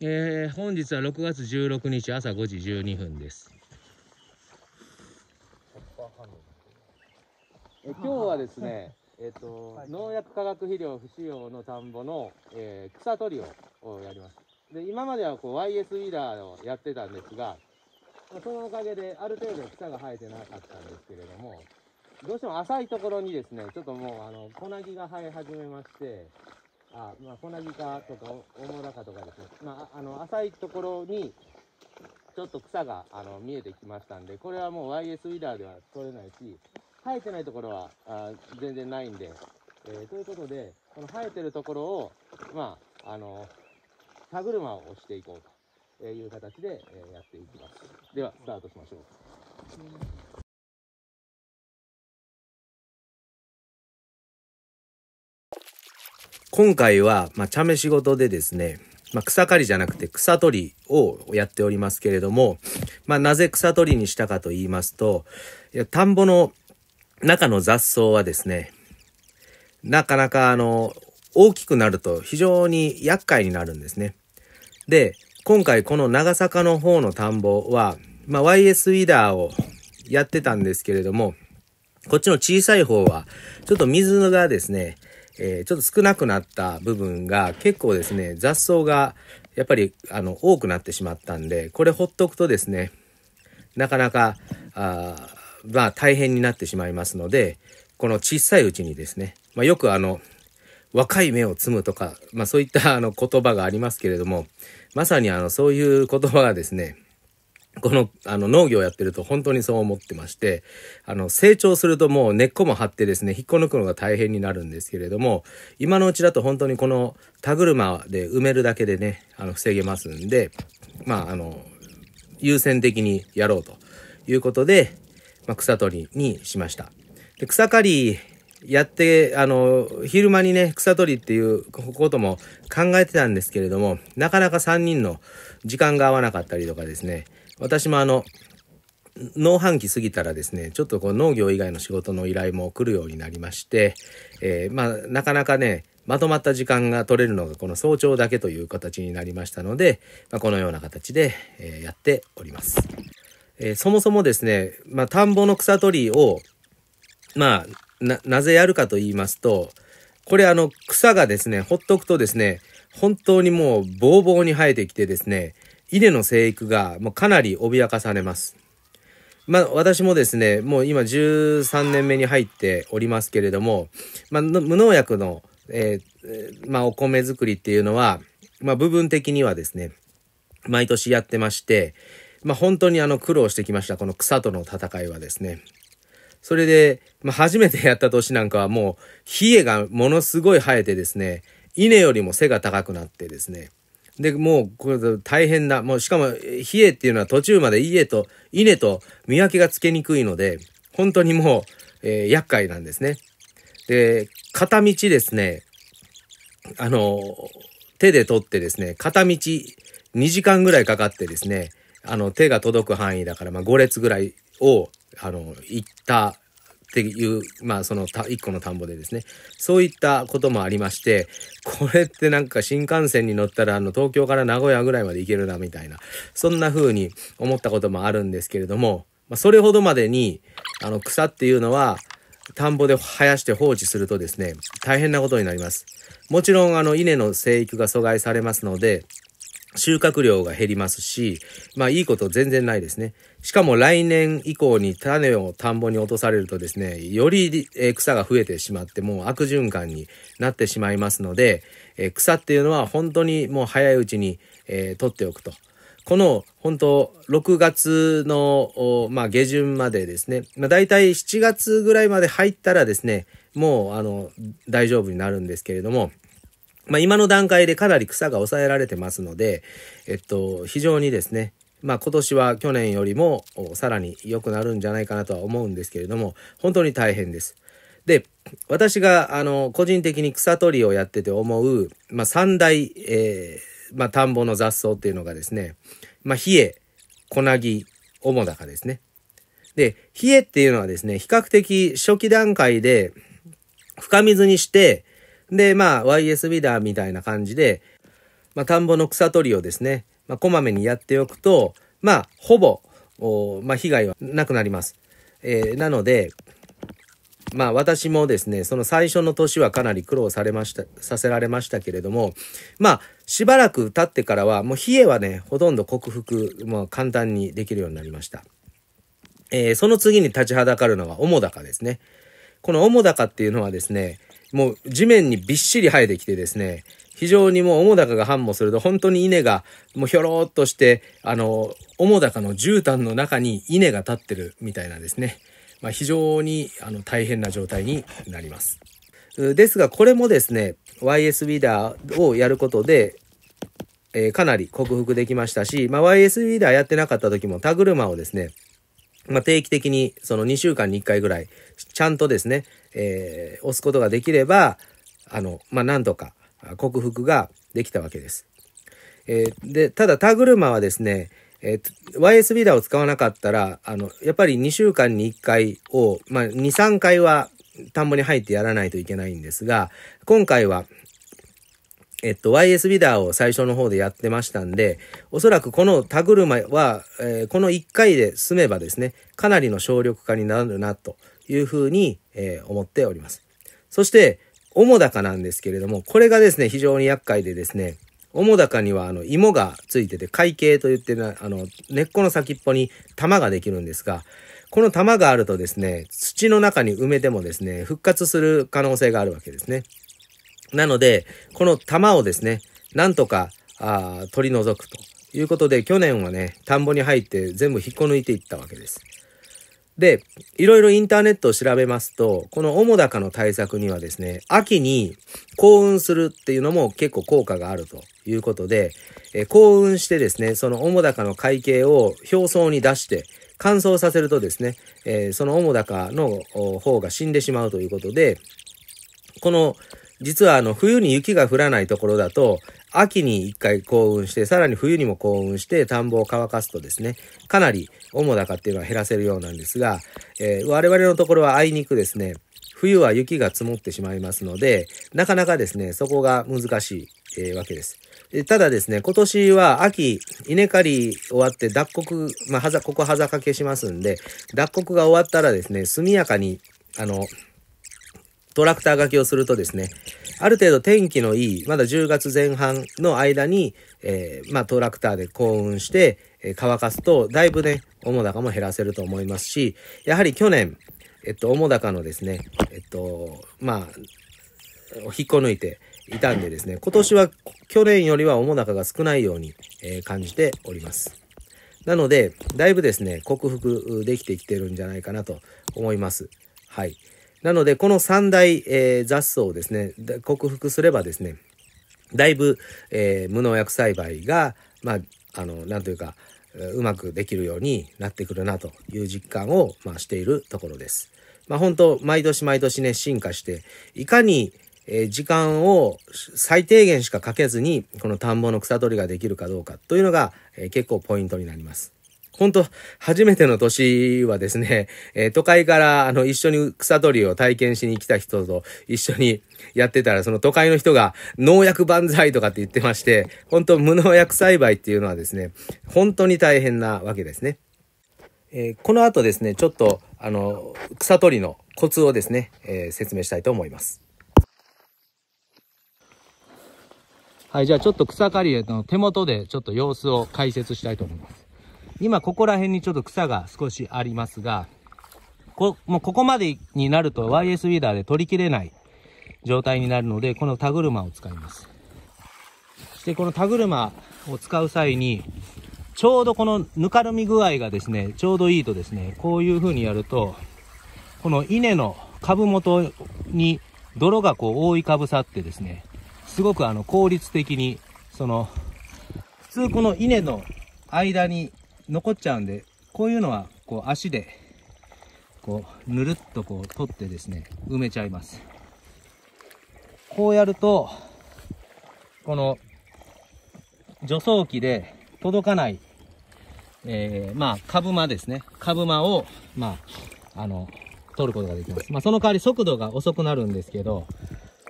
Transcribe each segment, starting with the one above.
えー、本日は6月16日朝5時12分です。え今日はですね、えっ、ー、と、農薬化学肥料不使用の田んぼの、えー、草取りをやります。で、今まではこう YS ウィーダーをやってたんですが、そのおかげである程度草が生えてなかったんですけれども、どうしても浅いところにですね、ちょっともうあの、小なぎが生え始めまして、あまあ、コナギとかオモナカとかですね、まあ、あの浅いところにちょっと草があの見えてきましたんでこれはもう YS ウィダーでは取れないし生えてないところはあ全然ないんで、えー、ということでこの生えてるところを、まあ、あの歯車を押していこうという形で、えやっていきますではスタートしましょう。うん今回は、まあ、茶飯事でですね、まあ、草刈りじゃなくて草取りをやっておりますけれども、まあ、なぜ草取りにしたかと言いますと、田んぼの中の雑草はですね、なかなかあの、大きくなると非常に厄介になるんですね。で、今回この長坂の方の田んぼは、まあ、YS ウィダーをやってたんですけれども、こっちの小さい方は、ちょっと水がですね、えー、ちょっと少なくなった部分が結構ですね、雑草がやっぱりあの多くなってしまったんで、これほっとくとですね、なかなか、あまあ大変になってしまいますので、この小さいうちにですね、まあ、よくあの、若い芽を摘むとか、まあそういったあの言葉がありますけれども、まさにあのそういう言葉がですね、このあの農業やってると本当にそう思ってましてあの成長するともう根っこも張ってですね引っこ抜くのが大変になるんですけれども今のうちだと本当にこの田車で埋めるだけでねあの防げますんでまああの優先的にやろうということで、まあ、草取りにしました。で草刈りやってあの昼間にね草取りっていうことも考えてたんですけれどもなかなか3人の時間が合わなかったりとかですね私もあの、農繁期過ぎたらですね、ちょっとこう農業以外の仕事の依頼も来るようになりまして、えー、まあ、なかなかね、まとまった時間が取れるのがこの早朝だけという形になりましたので、まあ、このような形で、えー、やっております。えー、そもそもですね、まあ、田んぼの草取りを、まあ、な、なぜやるかと言いますと、これあの草がですね、ほっとくとですね、本当にもうぼうぼうに生えてきてですね、稲の生育がもうかなり脅かされます。まあ、私もですね、もう今13年目に入っておりますけれども、まあ、無農薬の、えー、まあ、お米作りっていうのは、まあ、部分的にはですね、毎年やってまして、まあ、本当にあの苦労してきました、この草との戦いはですね。それで、まあ、初めてやった年なんかはもう、冷えがものすごい生えてですね、稲よりも背が高くなってですね、で、もう、これ大変な、もう、しかも、冷えっていうのは途中まで家と、稲と見分けがつけにくいので、本当にもう、えー、厄介なんですね。で、片道ですね、あの、手で取ってですね、片道2時間ぐらいかかってですね、あの、手が届く範囲だから、まあ、5列ぐらいを、あの、行ったっていう、まあその1個の田んぼでですね。そういったこともありまして、これってなんか新幹線に乗ったらあの東京から名古屋ぐらいまで行けるなみたいな、そんな風に思ったこともあるんですけれども、まあ、それほどまでにあの草っていうのは田んぼで生やして放置するとですね、大変なことになります。もちろんあの稲の生育が阻害されますので、収穫量が減りますし、まあいいこと全然ないですね。しかも来年以降に種を田んぼに落とされるとですね、より草が増えてしまってもう悪循環になってしまいますので、草っていうのは本当にもう早いうちに、えー、取っておくと。この本当6月の、まあ、下旬までですね、まあ、大体7月ぐらいまで入ったらですね、もうあの大丈夫になるんですけれども、まあ、今の段階でかなり草が抑えられてますので、えっと、非常にですね、まあ、今年は去年よりもさらに良くなるんじゃないかなとは思うんですけれども、本当に大変です。で、私が、あの、個人的に草取りをやってて思う、まあ、三大、えー、まあ、田んぼの雑草っていうのがですね、まあ、冷え、小なぎ、おもだかですね。で、冷えっていうのはですね、比較的初期段階で深水にして、で、まあ、y s ダだみたいな感じで、まあ、田んぼの草取りをですね、まあ、こまめにやっておくと、まあ、ほぼ、まあ、被害はなくなります。えー、なので、まあ私もですね、その最初の年はかなり苦労されました、させられましたけれども、まあしばらく経ってからは、もう冷えはね、ほとんど克服、まあ簡単にできるようになりました。えー、その次に立ちはだかるのは、主高ですね。この主高っていうのはですね、もう地面にびっしり生えてきてですね、非常にもう澤瀉が繁茂すると本当に稲がもうひょろっとしてあの澤瀉の絨毯の中に稲が立ってるみたいなんですね、まあ、非常にあの大変な状態になりますですがこれもですね YS ィーダーをやることで、えー、かなり克服できましたし、まあ、YS ウィーダーやってなかった時も田車をですねまあ、定期的にその2週間に1回ぐらい、ちゃんとですね、えー、押すことができれば、あの、まあ、なんとか克服ができたわけです。えー、で、ただ、田車はですね、えー、YS ビーダーを使わなかったら、あの、やっぱり2週間に1回を、まあ、2、3回は田んぼに入ってやらないといけないんですが、今回はえっと、YS ビダーを最初の方でやってましたんで、おそらくこの田車は、えー、この1回で済めばですね、かなりの省力化になるなというふうに、えー、思っております。そして、主高なんですけれども、これがですね、非常に厄介でですね、主高にはあの芋がついてて、海茎といってな、あの、根っこの先っぽに玉ができるんですが、この玉があるとですね、土の中に埋めてもですね、復活する可能性があるわけですね。なので、この玉をですね、なんとかあ取り除くということで、去年はね、田んぼに入って全部引っこ抜いていったわけです。で、いろいろインターネットを調べますと、この主高の対策にはですね、秋に幸運するっていうのも結構効果があるということで、え幸運してですね、その主高の会計を表層に出して、乾燥させるとですね、えー、その主高の方が死んでしまうということで、この実はあの冬に雪が降らないところだと、秋に一回幸運して、さらに冬にも幸運して、田んぼを乾かすとですね、かなり主高っていうのは減らせるようなんですが、えー、我々のところはあいにくですね、冬は雪が積もってしまいますので、なかなかですね、そこが難しい、えー、わけです。ただですね、今年は秋、稲刈り終わって脱穀、まあ、はざ、ここはざかけしますんで、脱穀が終わったらですね、速やかに、あの、トラクターがけをするとですね、ある程度天気のいい、まだ10月前半の間に、えー、まあ、トラクターで幸運して、えー、乾かすと、だいぶね、主高も減らせると思いますし、やはり去年、えっと、主高のですね、えっと、まあ、引っこ抜いていたんでですね、今年は去年よりは主高が少ないように、えー、感じております。なので、だいぶですね、克服できてきてるんじゃないかなと思います。はい。なので、この三大、えー、雑草をですね、克服すればですね、だいぶ、えー、無農薬栽培が、まあ、あの、なんというか、うまくできるようになってくるなという実感を、まあ、しているところです。まあ、本当毎年毎年ね、進化して、いかに、えー、時間を最低限しかかけずに、この田んぼの草取りができるかどうかというのが、えー、結構ポイントになります。本当初めての年はですね、えー、都会から、あの、一緒に草取りを体験しに来た人と一緒にやってたら、その都会の人が農薬万歳とかって言ってまして、本当無農薬栽培っていうのはですね、本当に大変なわけですね。えー、この後ですね、ちょっと、あの、草取りのコツをですね、えー、説明したいと思います。はい、じゃあちょっと草刈りの手元でちょっと様子を解説したいと思います。今ここら辺にちょっと草が少しありますが、こ、もうここまでになると YS ウィーダーで取り切れない状態になるので、この田車を使います。そしてこの田車を使う際に、ちょうどこのぬかるみ具合がですね、ちょうどいいとですね、こういう風にやると、この稲の株元に泥がこう覆いかぶさってですね、すごくあの効率的に、その、普通この稲の間に残っちゃうんで、こういうのはこう足で、こう、ぬるっとこう取ってですね、埋めちゃいます。こうやると、この、除草機で届かない、えー、まあ、株間ですね。株間を、まあ、あの、取ることができます。まあ、その代わり速度が遅くなるんですけど、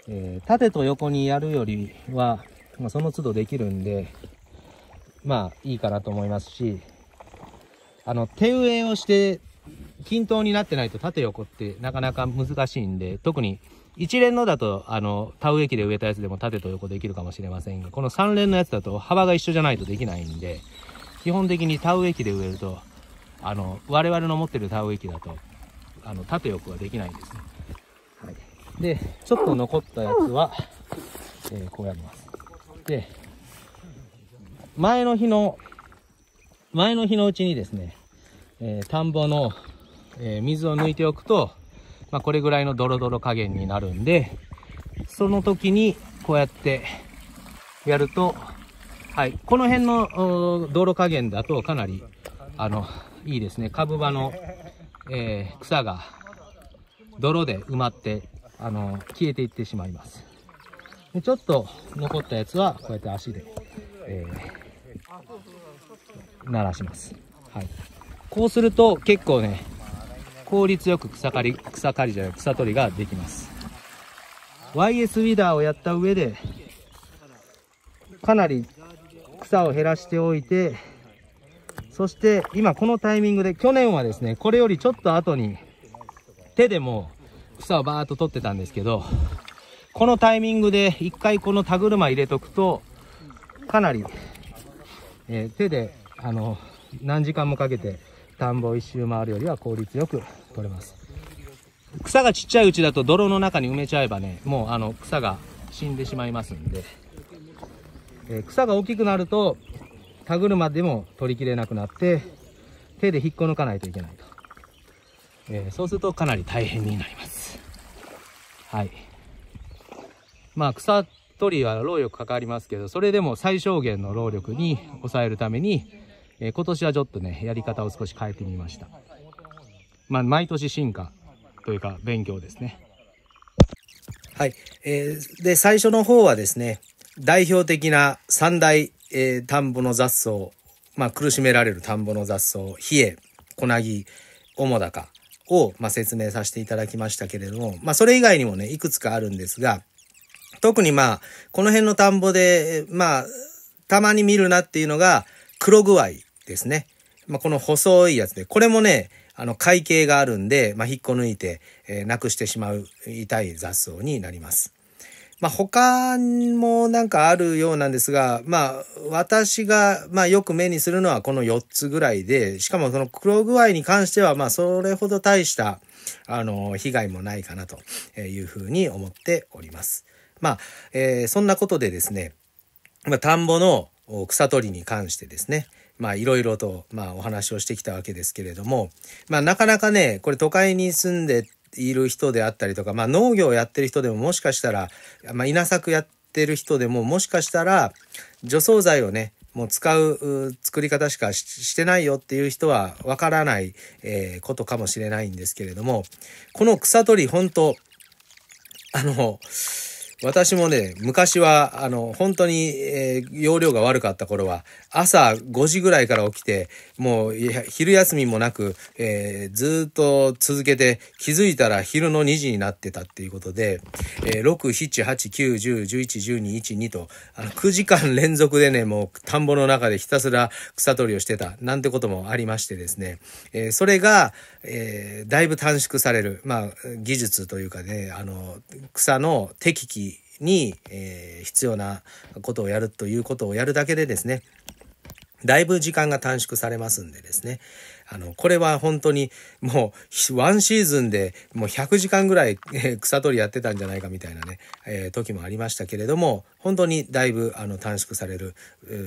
えー、縦と横にやるよりは、まあ、その都度できるんで、まあ、いいかなと思いますし、あの、手植えをして、均等になってないと縦横ってなかなか難しいんで、特に一連のだと、あの、田植え機で植えたやつでも縦と横できるかもしれませんが、この三連のやつだと幅が一緒じゃないとできないんで、基本的に田植え機で植えると、あの、我々の持ってる田植え機だと、あの、縦横はできないんですね。はい。で、ちょっと残ったやつは、えー、こうやります。で、前の日の、前の日のうちにですね、えー、田んぼの、えー、水を抜いておくと、まあ、これぐらいのドロドロ加減になるんで、その時にこうやってやると、はい、この辺の道路加減だとかなり、あの、いいですね。株場の、えー、草が泥で埋まって、あの、消えていってしまいます。でちょっと残ったやつは、こうやって足で、えー、鳴らします。はい。こうすると結構ね、効率よく草刈り、草刈りじゃない、草取りができます。YS ウィダーをやった上で、かなり草を減らしておいて、そして今このタイミングで、去年はですね、これよりちょっと後に手でも草をバーッと取ってたんですけど、このタイミングで一回この田車入れとくと、かなり、えー、手で、あの、何時間もかけて田んぼ一周回るよりは効率よく取れます草がちっちゃいうちだと泥の中に埋めちゃえばねもうあの草が死んでしまいますんで、えー、草が大きくなると歯車でも取りきれなくなって手で引っこ抜かないといけないと、えー、そうするとかなり大変になりますはいまあ草取りは労力かかりますけどそれでも最小限の労力に抑えるためにえー、今年はちょっとねやり方を少し変えてみましたまあ毎年進化というか勉強ですねはい、えー、で最初の方はですね代表的な三大、えー、田んぼの雑草まあ苦しめられる田んぼの雑草冷え小薙主高を、まあ、説明させていただきましたけれども、まあ、それ以外にもねいくつかあるんですが特にまあこの辺の田んぼでまあたまに見るなっていうのが黒具合ですね。まあ、この細いやつで、これもね、あの、会計があるんで、まあ、引っこ抜いて、えー、なくしてしまう痛い雑草になります。まあ、他もなんかあるようなんですが、まあ、私が、まあ、よく目にするのはこの4つぐらいで、しかもその黒具合に関しては、まあ、それほど大した、あの、被害もないかなというふうに思っております。まあ、えー、そんなことでですね、まあ、田んぼの草取りに関してですね、まあいろいろと、まあお話をしてきたわけですけれども、まあなかなかね、これ都会に住んでいる人であったりとか、まあ農業をやってる人でももしかしたら、まあ稲作やってる人でももしかしたら、除草剤をね、もう使う作り方しかしてないよっていう人はわからない、えー、ことかもしれないんですけれども、この草取り本当あの、私もね、昔は、あの、本当に、えー、容量が悪かった頃は、朝5時ぐらいから起きて、もう昼休みもなく、えー、ずっと続けて、気づいたら昼の2時になってたっていうことで、えー、6、7、8、9、10、11、12、1、2と、あの、9時間連続でね、もう田んぼの中でひたすら草取りをしてた、なんてこともありましてですね、えー、それが、えー、だいぶ短縮される、まあ、技術というかね、あの、草の適期に、えー、必要なことをやるということをやるだけでですねだいぶ時間が短縮されますんでですね。あの、これは本当にもう、ワンシーズンでもう100時間ぐらい、え草取りやってたんじゃないかみたいなね、えー、時もありましたけれども、本当にだいぶあの短縮される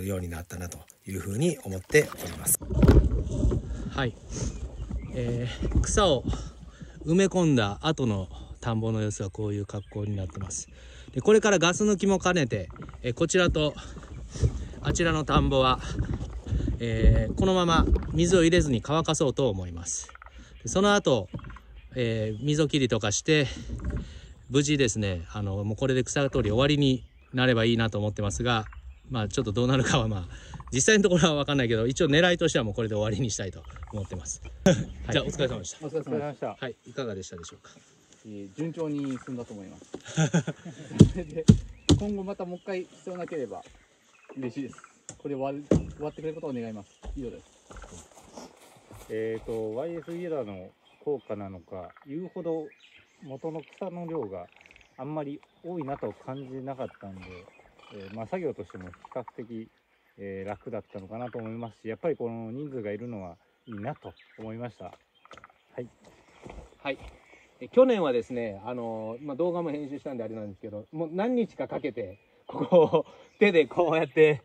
ようになったなというふうに思っております。はい。えー、草を埋め込んだ後の田んぼの様子はこういう格好になってます。で、これからガス抜きも兼ねて、えー、こちらと、あちらの田んぼは、えー、このまま水を入れずに乾かそうと思います。その後、えー、溝切りとかして、無事ですね、あの、もうこれで草取り終わりになればいいなと思ってますが、まあちょっとどうなるかはまあ、実際のところはわかんないけど、一応狙いとしてはもうこれで終わりにしたいと思ってます。じゃあお疲れ様でした。お疲れ様でした。はい、いかがでしたでしょうか。えー、順調に進んだと思います。今後またもう一回必要なければ嬉しいです。これ終わってくれることを願います。以上です。えっ、ー、と、YS イエラーの効果なのか、言うほど元の草の量があんまり多いなと感じなかったんで、えー、まあ、作業としても比較的、えー、楽だったのかなと思いますし、やっぱりこの人数がいるのはいいなと思いました。はい。はい。去年はですね、あのまあ、動画も編集したんであれなんですけど、もう何日かかけて、ここを手でこうやって、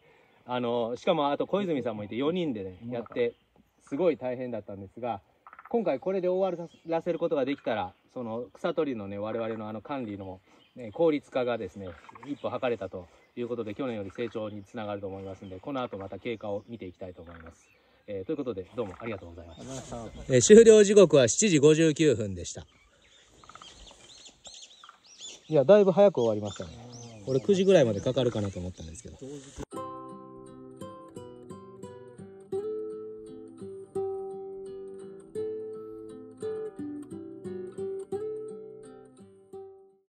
あの、しかもあと小泉さんもいて4人でね、やって、すごい大変だったんですが、今回これで終わらせることができたら、その草取りのね、我々のあの管理の、ね、効率化がですね、一歩図れたということで、去年より成長につながると思いますんで、この後また経過を見ていきたいと思います。えー、ということで、どうもありがとうございました。えー、終了時刻は7時59分でした。いや、だいぶ早く終わりましたね。俺9時ぐらいまでかかるかなと思ったんですけど